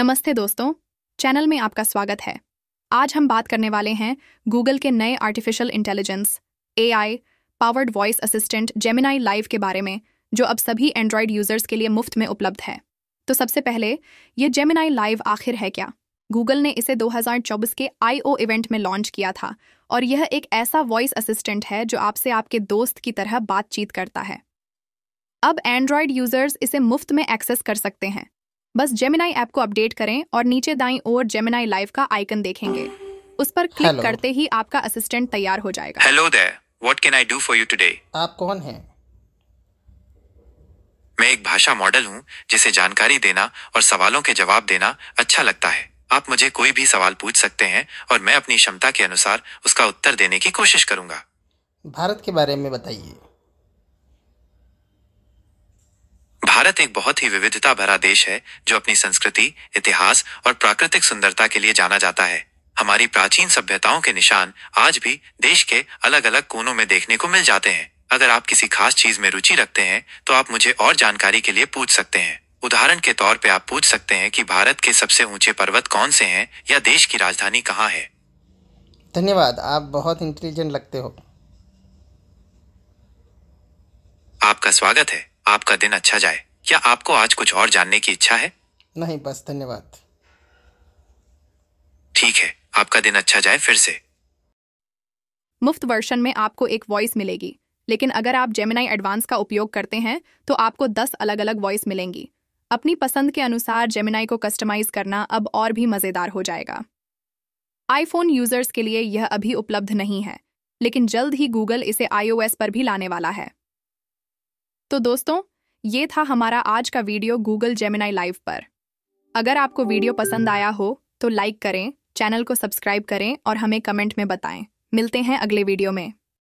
नमस्ते दोस्तों चैनल में आपका स्वागत है आज हम बात करने वाले हैं गूगल के नए artificial intelligence AI powered voice assistant Gemini live के बारे में जो अब सभी एंड्रॉयड यूजर्स के लिए मुफ्त में उपलब्ध है तो सबसे पहले ये जेमिनाई लाइव आखिर है क्या गूगल ने इसे 2024 के आईओ इवेंट में लॉन्च किया था और यह एक ऐसा वॉइस असिस्टेंट है जो आपसे आपके दोस्त की तरह बातचीत करता है अब एंड्रॉयड यूजर्स इसे मुफ्त में एक्सेस कर सकते हैं बस जेमिनाई ऐप को अपडेट करें और नीचे दाई ओर जेमिनाई लाइव का आइकन देखेंगे उस पर क्लिक Hello. करते ही आपका असिस्टेंट तैयार हो जाएगा hello what can I do for you today आप कौन हैं मैं एक भाषा मॉडल हूँ जिसे जानकारी देना और सवालों के जवाब देना अच्छा लगता है आप मुझे कोई भी सवाल पूछ सकते हैं और मैं अपनी क्षमता के अनुसार उसका उत्तर देने की कोशिश करूंगा भारत के बारे में बताइए भारत एक बहुत ही विविधता भरा देश है जो अपनी संस्कृति इतिहास और प्राकृतिक सुंदरता के लिए जाना जाता है हमारी प्राचीन सभ्यताओं के निशान आज भी देश के अलग अलग कोनों में देखने को मिल जाते हैं अगर आप किसी खास चीज में रुचि रखते हैं तो आप मुझे और जानकारी के लिए पूछ सकते हैं उदाहरण के तौर पर आप पूछ सकते हैं कि भारत के सबसे ऊंचे पर्वत कौन से हैं या देश की राजधानी कहाँ है धन्यवाद आप बहुत इंटेलिजेंट लगते हो आपका स्वागत है आपका दिन अच्छा जाए क्या आपको आज कुछ और जानने की इच्छा है नहीं बस धन्यवाद ठीक है आपका दिन अच्छा जाए फिर से मुफ्त वर्षन में आपको एक वॉइस मिलेगी लेकिन अगर आप जेमिनाई एडवांस का उपयोग करते हैं तो आपको 10 अलग अलग वॉइस मिलेंगी अपनी पसंद के अनुसार जेमिनाई को कस्टमाइज करना अब और भी मज़ेदार हो जाएगा आईफोन यूजर्स के लिए यह अभी उपलब्ध नहीं है लेकिन जल्द ही गूगल इसे आईओएस पर भी लाने वाला है तो दोस्तों ये था हमारा आज का वीडियो गूगल जेमिनाई लाइव पर अगर आपको वीडियो पसंद आया हो तो लाइक करें चैनल को सब्सक्राइब करें और हमें कमेंट में बताएं मिलते हैं अगले वीडियो में